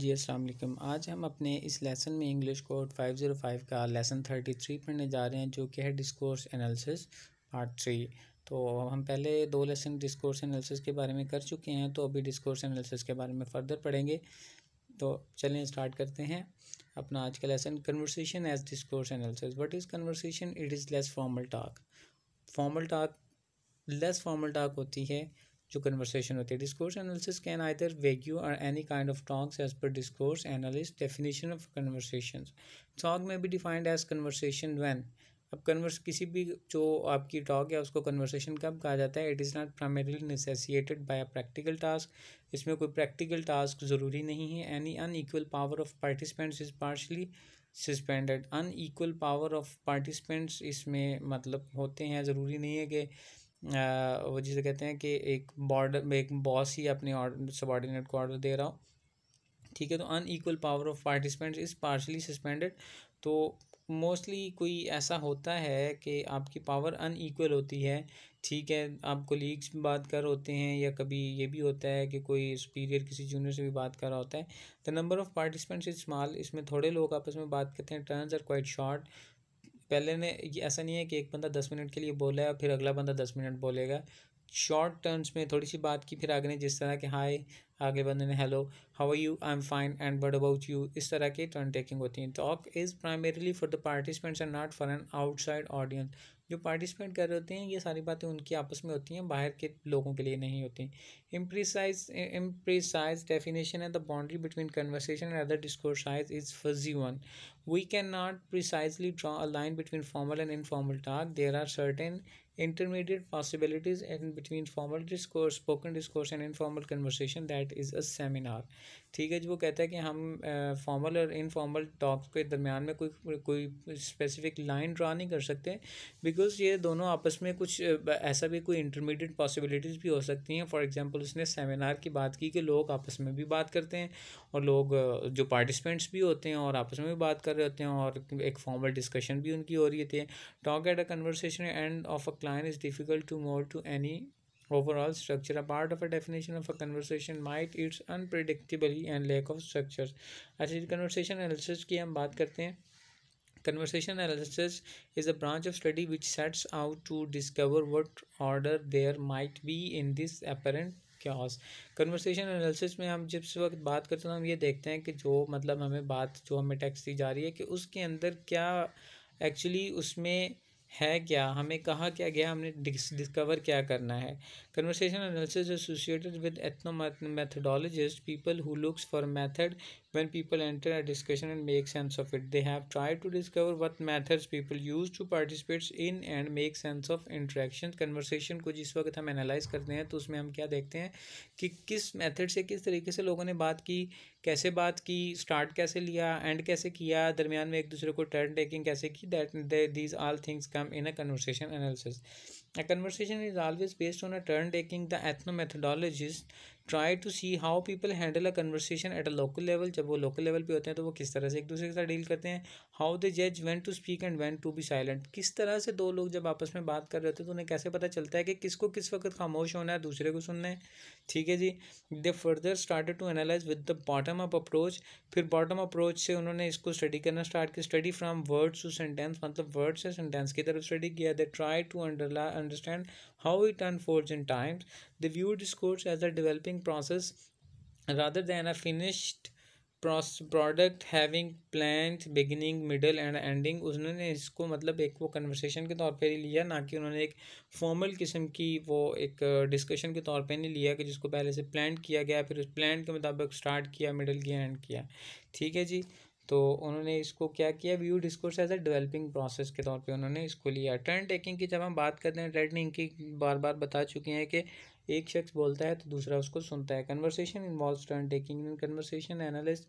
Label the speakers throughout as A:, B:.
A: जी असलम आज हम अपने इस लेसन में इंग्लिश कोड 505 का लेसन 33 पढ़ने जा रहे हैं जो कि है डिस्कोर्स एनालिसिस पार्ट थ्री तो हम पहले दो लेसन डिस्कोर्स एनालिसिस के बारे में कर चुके हैं तो अभी डिस्कोर्स एनालिसिस के बारे में फ़र्दर पढ़ेंगे तो चलें स्टार्ट करते हैं अपना आज का lesson conversation as discourse analysis what is conversation it is less formal talk formal talk less formal talk होती है जो कन्वर्सेशन होती है discourse analysis can either vague और any kind of talks as पर discourse analysis definition of conversation talk में भी defined as conversation when अब कन्वर्स किसी भी जो आपकी टॉक है उसको कन्वर्सेशन कब कहा जाता है it is not primarily necessitated by a practical task इसमें कोई प्रैक्टिकल टास्क ज़रूरी नहीं है any unequal power of participants is partially suspended unequal power of participants इसमें मतलब होते हैं ज़रूरी नहीं है कि वो जिसे कहते हैं कि एक बॉर्डर एक बॉस ही अपने सबॉर्डिनेट को ऑर्डर दे रहा हूँ ठीक है तो unequal power of participants is partially suspended तो मोस्टली कोई ऐसा होता है कि आपकी पावर अनईक्वल होती है ठीक है आप कोलीग्स बात कर होते हैं या कभी ये भी होता है कि कोई सुपीरियर किसी जूनियर से भी बात कर रहा होता है the number of participants is small इसमें थोड़े लोग आपस में बात करते हैं टर्न्स आर क्वाइट शॉर्ट पहले ने ऐसा नहीं है कि एक बंदा दस मिनट के लिए बोला है फिर अगला बंदा दस मिनट बोलेगा शॉर्ट टर्म्स में थोड़ी सी बात की फिर आगे ने जिस तरह के हाय आगे बंदे ने hello how are you I am fine and but about you इस तरह के टर्न टेकिंग होती हैं talk is primarily for the participants and not for an outside audience जो पार्टिसिपेंट कर रहे होते हैं ये सारी बातें उनकी आपस में होती हैं बाहर के लोगों के लिए नहीं होती imprecise imprecise definition and the boundary between conversation and other discourses is fuzzy one we can not precisely draw a line between formal and informal talk there are certain intermediate possibilities and between formal discourse spoken discourse and informal conversation that is a seminar ठीक है जी वो कहता है कि हम formal और informal talks के दरमियान में कोई कोई स्पेसिफिक लाइन ड्रा नहीं कर सकते बिकॉज ये दोनों आपस में कुछ ऐसा भी कोई इंटरमीडिएट पॉसिबिलिटीज़ भी हो सकती हैं फॉर एग्जांपल उसने सेमिनार की बात की कि लोग आपस में भी बात करते हैं और लोग जो पार्टिसिपेंट्स भी होते हैं और आपस में भी बात कर रहे होते हैं और एक फॉर्मल डिस्कशन भी उनकी हो रही होती है talk at a conversation and of a client is difficult to more to any overall structure. A part of a definition of a conversation might its unpredictability and lack of structure. अच्छा conversation analysis की हम बात करते हैं Conversation analysis is a branch of study which sets out to discover what order there might be in this apparent chaos. Conversation analysis में हम जिस वक्त बात करते हैं हम ये देखते हैं कि जो मतलब हमें बात जो हमें टेक्स्ट दी जा रही है कि उसके अंदर क्या एक्चुअली उसमें है क्या हमें कहा क्या गया हमने डिस्कवर क्या करना है conversation analysis associated with ethnomethodologist people who looks for method When people enter a discussion and make sense of it, they have tried to discover what methods people use to participate in and make sense of interaction. Conversation को जिस वक्त हम analyse करते हैं तो उसमें हम क्या देखते हैं कि किस मेथड से किस तरीके से लोगों ने बात की कैसे बात की स्टार्ट कैसे लिया एंड कैसे किया दरमियान में एक दूसरे को टर्न टेकिंग कैसे की that these all things come in a conversation analysis A conversation is always based on a turn taking. The ethnomethodologists try to see how people handle a conversation at a local level. जब वो local level पर होते हैं तो वो किस तरह से एक दूसरे के साथ डील करते हैं How they judge when to speak and when to be silent. किस तरह से दो लोग जब आपस में बात कर रहे होते हैं तो उन्हें कैसे पता चलता है कि किसको किस वक्त खामोश होना है दूसरे को सुनना है ठीक है जी they further started to analyse with the bottom up approach फिर बॉटम अप्रोच से उन्होंने इसको स्टडी करना स्टार्ट किया study from words to sentence मतलब वर्ड्स से सेंटेंस की तरफ स्टडी किया they try to underline understand how it unfolds in times. They view discourse as a developing process rather than a finished product having plan beginning middle end ending उन्होंने इसको मतलब एक वो conversation के तौर पर ही लिया ना कि उन्होंने एक फॉर्मल किस्म की वो एक डिस्कशन uh, के तौर पर नहीं लिया कि जिसको पहले से प्लान किया गया फिर उस प्लान के मुताबिक स्टार्ट किया मिडल किया एंड किया ठीक है जी तो उन्होंने इसको क्या किया view discourse as a developing process के तौर पे उन्होंने इसको लिया टर्न टेकिंग की जब हम बात करते हैं रेड टेकिंग की बार बार बता चुके हैं कि एक शख्स बोलता है तो दूसरा उसको सुनता है conversation involve turn taking in conversation analysis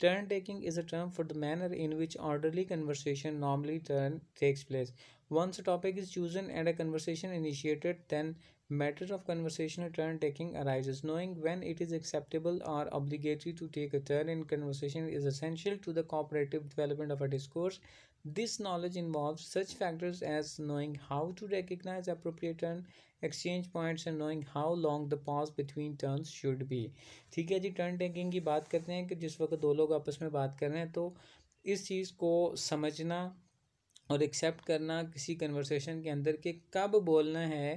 A: turn taking is a term for the manner in which orderly conversation normally turn takes place once a topic is chosen and a conversation initiated then matter of conversational turn taking arises. Knowing when it is acceptable or obligatory to take a turn in conversation is essential to the cooperative development of a discourse. This knowledge involves such factors as knowing how to recognize appropriate turn, exchange points and knowing how long the pause between turns should be ठीक है जी turn taking की बात करते हैं कि जिस वक्त दो लोग आपस में बात कर रहे हैं तो इस चीज़ को समझना और एक्सेप्ट करना किसी कन्वर्सेशन के अंदर कि कब बोलना है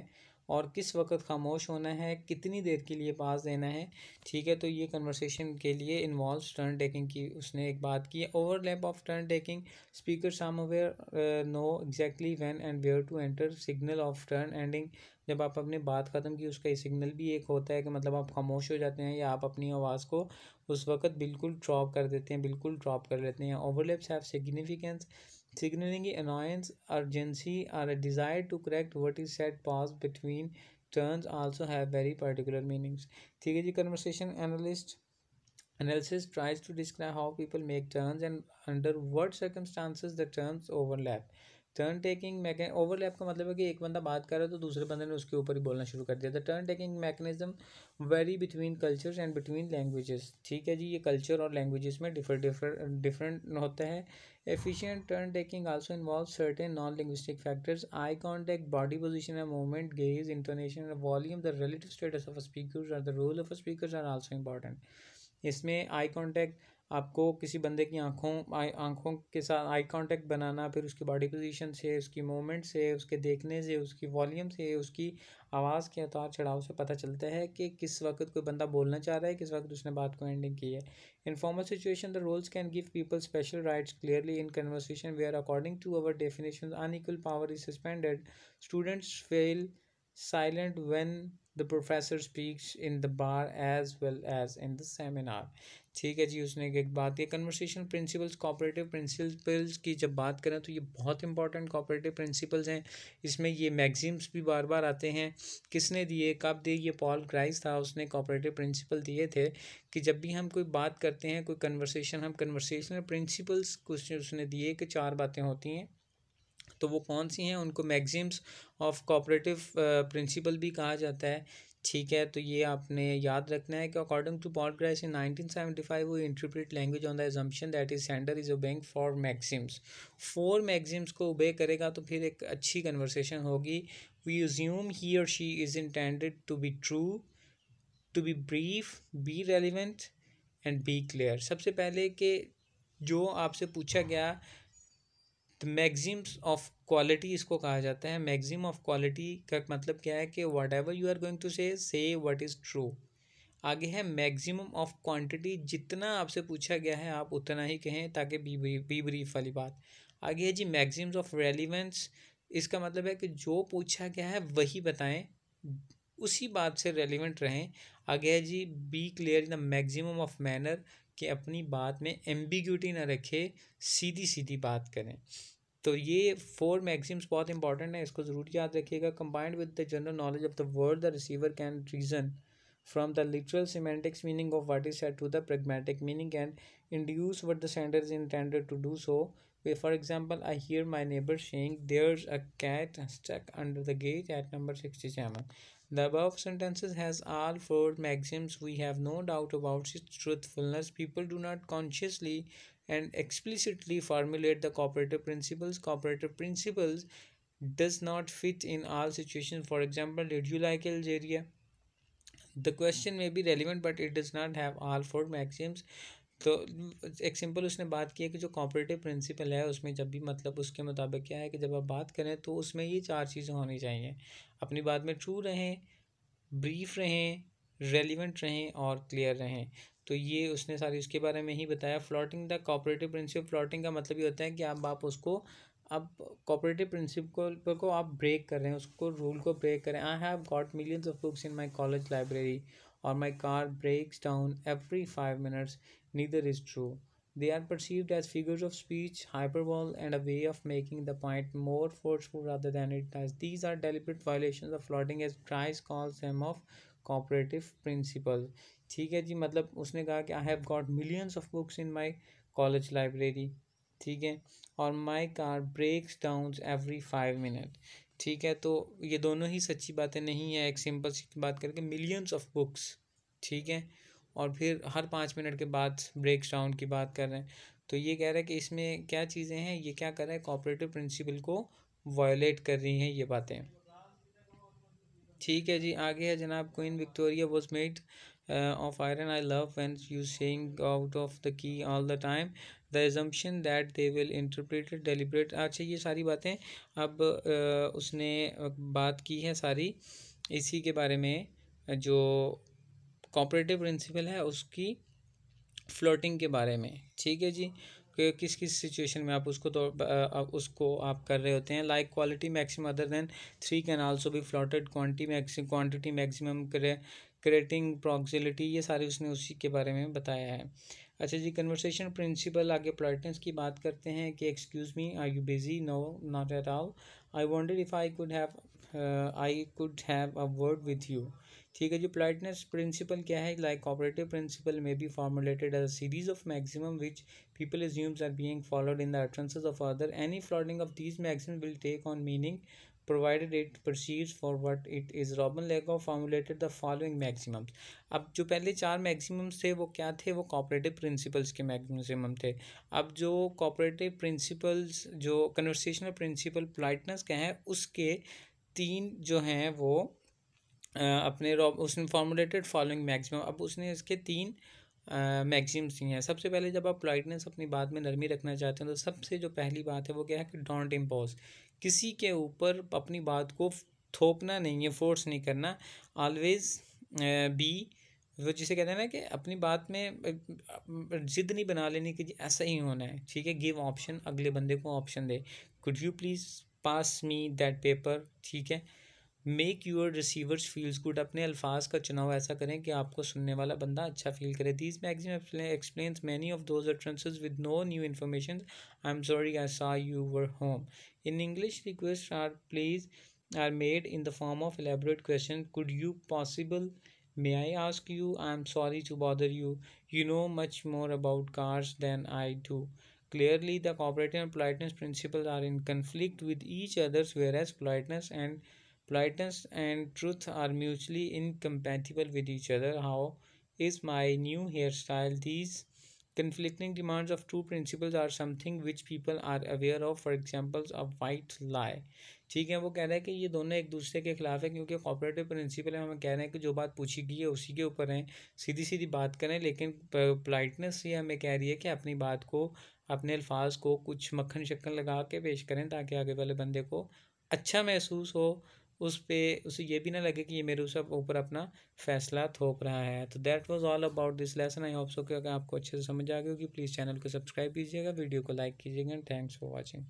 A: और किस वक्त खामोश होना है कितनी देर के लिए पास देना है ठीक है तो ये कन्वर्सेशन के लिए इन्वॉल्व टर्न टेकिंग की उसने एक बात की overlap of turn taking speaker some aware know exactly when and where to enter signal of turn ending जब आप अपने बात ख़त्म की उसका सिग्नल भी एक होता है कि मतलब आप खामोश हो जाते हैं या आप अपनी आवाज़ को उस वक्त बिल्कुल ड्रॉप कर देते हैं बिल्कुल ड्रॉप कर लेते हैं overlaps have significance Signaling annoyance, urgency, or a desire to correct what is said pause between turns also have very particular meanings. TKG conversation analyst analysis tries to describe how people make turns and under what circumstances the turns overlap. Turn taking मैके overlap का मतलब है कि एक बंदा बात कर रहा है तो दूसरे बंदे ने उसके ऊपर ही बोलना शुरू कर दिया था turn taking mechanism vary between cultures and between languages ठीक है जी ये कल्चर और लैंग्वेजेस में डिफर डिफर डिफरेंट होते हैं efficient turn taking also involve certain non linguistic factors eye contact body position and movement gaze intonation volume the relative status of speaker the role of speaker are also इसमें eye contact आपको किसी बंदे की आंखों आंखों के साथ eye contact बनाना फिर उसकी बॉडी पोजीशन से उसकी मोमेंट से उसके देखने से उसकी वॉल्यूम से उसकी आवाज़ के उतार चढ़ाव से पता चलता है कि किस वक्त कोई बंदा बोलना चाह रहा है किस वक्त उसने बात को एंडिंग की है in formal situation the roles can give people special rights clearly in conversation way according to our definition unequal power is suspended students fell silent when the professor speaks in the bar as well as in the seminar ठीक है जी उसने एक बात की conversation principles cooperative principles की जब बात करें तो ये बहुत इंपॉर्टेंट कॉपरेटिव प्रिंसिपल्स हैं इसमें ये मैगजीम्स भी बार बार आते हैं किसने दिए कब दिए ये पॉल ग्राइस था उसने कॉपरेटिव प्रिंसिपल दिए थे कि जब भी हम कोई बात करते हैं कोई कन्वर्सेशन हम कन्वर्सेशनल प्रिंसिपल्स कुछ उसने दिए कि चार बातें होती हैं तो वो कौन सी हैं उनको मैगजीम्स ऑफ कॉपरेटिव प्रिंसिपल भी कहा जाता है ठीक है तो ये आपने याद रखना है कि अकॉर्डिंग टू ग्राइस इन 1975 वो interpret language on the assumption that is sender is obeying for maxims four maxims को ओबे करेगा तो फिर एक अच्छी कन्वर्सेशन होगी वी यूज्यूम ही और she is intended to be true to be brief be relevant and be clear सबसे पहले कि जो आपसे पूछा गया द मैगजीम्स ऑफ क्वालिटी इसको कहा जाता है मैगजिम ऑफ क्वालिटी का मतलब क्या है कि whatever you are going to say say what is true आगे है मैक्सिमम ऑफ क्वांटिटी जितना आपसे पूछा गया है आप उतना ही कहें ताकि बी ब्रीफ वाली बात आगे है जी मैक्सिम्स ऑफ रेलिवेंस इसका मतलब है कि जो पूछा गया है वही बताएं उसी बात से रेलिवेंट रहें आगे है जी be clear in the maximum of manner कि अपनी बात में एम्बिग्यूटी ना रखें सीधी सीधी बात करें तो ये फोर मैगजीम्स बहुत इंपॉर्टेंट है इसको ज़रूर याद रखिएगा combined with the general knowledge of the word the receiver can reason from the literal semantics meaning of what is set to the pragmatic meaning can induce what the sender is intended to do so for example I hear my neighbour saying there is a cat stuck under the gate at number sixty seven the above sentences has all four maxims we have no doubt about truthfulness people do not consciously and explicitly formulate the cooperative principles. Cooperative principles does not fit in all situations. For example, did you like Algeria? The question may be relevant, but it does not have all four maxims. तो एक simple उसने बात की है कि जो cooperative principal है उसमें जब भी मतलब उसके मुताबिक क्या है कि जब आप बात करें तो उसमें ये चार चीज़ें होनी चाहिए अपनी बात में ट्रू रहें ब्रीफ रहें रेलिवेंट रहें और क्लियर रहें तो ये उसने सारी उसके बारे में ही बताया flouting the cooperative principle flouting का मतलब ये होता है कि आप आप उसको अब कॉपरेटिव प्रिंसिपल को आप ब्रेक कर रहे हैं उसको रूल को ब्रेक करें I have got millions of books in my college library और my car breaks down every five minutes neither is true they are perceived as figures of speech hyperbole and a way of making the point more forceful rather than it does these are deliberate violation of flouting as Grice call them of cooperative principle ठीक है जी मतलब उसने कहा कि I have got millions of books in my college library ठीक है और my car breaks down every five minute ठीक है तो ये दोनों ही सच्ची बातें नहीं है एक सिंपल सी बात करके मिलियंस ऑफ बुक्स ठीक है और फिर हर पाँच मिनट के बाद ब्रेक्स डाउन की बात कर रहे हैं तो ये कह रहा है कि इसमें क्या चीज़ें हैं ये क्या कर रहा है कॉपरेटिव प्रिंसिपल को वायोलेट कर रही हैं ये बातें ठीक है जी आगे है जनाब Queen Victoria was made Uh, of iron i love when you sing out of the key all the time the assumption that they will interpret deliberate अच्छा ये सारी बातें अब आ, uh, उसने uh, बात की है सारी इसी के बारे में जो कॉपरेटिव प्रिंसिपल है उसकी फ्लोटिंग के बारे में ठीक है जी कि किस किस सिचुएशन में आप उसको तो उसको आप कर रहे होते हैं like quality maximum other than three can also भी flouted quantity maxim quantity maximum creating prolixity ये सारे उसने उसी के बारे में बताया है अच्छा जी कन्वर्सेशन प्रिंसिपल आगे पोलाइटनेस की बात करते हैं कि excuse me are you busy no not at all I wanted if I could have I could have a word with you ठीक है जी पोलाइटनेस प्रिंसिपल क्या है लाइक कॉपरेटिव प्रिंसिपल में be formulated as series of maximum which people assumes are being followed in the utterances of other any flouting of these maxim will take on meaning provided it perceives for what it is Robin Lakoff formulated the following maximums अब जो पहले चार maximums थे वो क्या थे वो cooperative principles के मैक्सिमम थे अब जो कॉपरेटिव प्रिंसिपल्स जो कन्वर्सेशनल प्रिंसिपल पोलाइटनेस के हैं उसके तीन जो हैं वो अपने रॉब उसने फॉर्मुलेटेड फॉलोइंग मैक्सिमम अब उसने इसके तीन मैक्सिम्स दिए हैं सबसे पहले जब आप पोलाइटनेस अपनी बात में नरमी रखना चाहते हैं तो सबसे जो पहली बात है वो क्या है कि डोंट इम्पोज किसी के ऊपर अपनी बात को थोपना नहीं है फोर्स नहीं करना ऑलवेज बी वो जिसे कहते हैं ना कि अपनी बात में ज़िद नहीं बना लेनी कि ऐसा ही होना है ठीक है गिव ऑप्शन अगले बंदे को ऑप्शन दे could you please pass me that paper ठीक है Make your receivers feel good. अपने अल्फाज का चुनाव ऐसा करें कि आपको सुनने वाला बंदा अच्छा फील करे these maxims explain many of those utterances with no new information I am sorry I saw you were home in English request are please are made in the form of elaborate question could you possible may i ask you i am sorry to bother you you know much more about cars than i do clearly the cooperative and politeness principles are in conflict with each others whereas politeness and politeness and truth are mutually incompatible with each other how is my new hairstyle these conflicting demands of two principles are something which people are aware of for examples of white lie ठीक है वो कह रहा है कि ये दोनों एक दूसरे के खिलाफ है क्योंकि कॉपरेटिव प्रिंसिपल है हमें कह रहे हैं कि जो बात पूछी गई है उसी के ऊपर है सीधी सीधी बात करें लेकिन पोलाइटनेस ये हमें कह रही है कि अपनी बात को अपने अल्फाज को कुछ मक्खन शक्खन लगा के पेश करें ताकि आगे वाले बंदे को अच्छा महसूस हो उस पर उसे ये भी ना लगे कि ये मेरे सब ऊपर अपना फैसला थोप रहा है तो that was all about this lesson I hope so कि अगर आपको अच्छे से समझ आ गया होगी प्लीज़ चैनल को सब्सक्राइब कीजिएगा वीडियो को लाइक कीजिएगा एंड थैंक्स फॉर वॉचिंग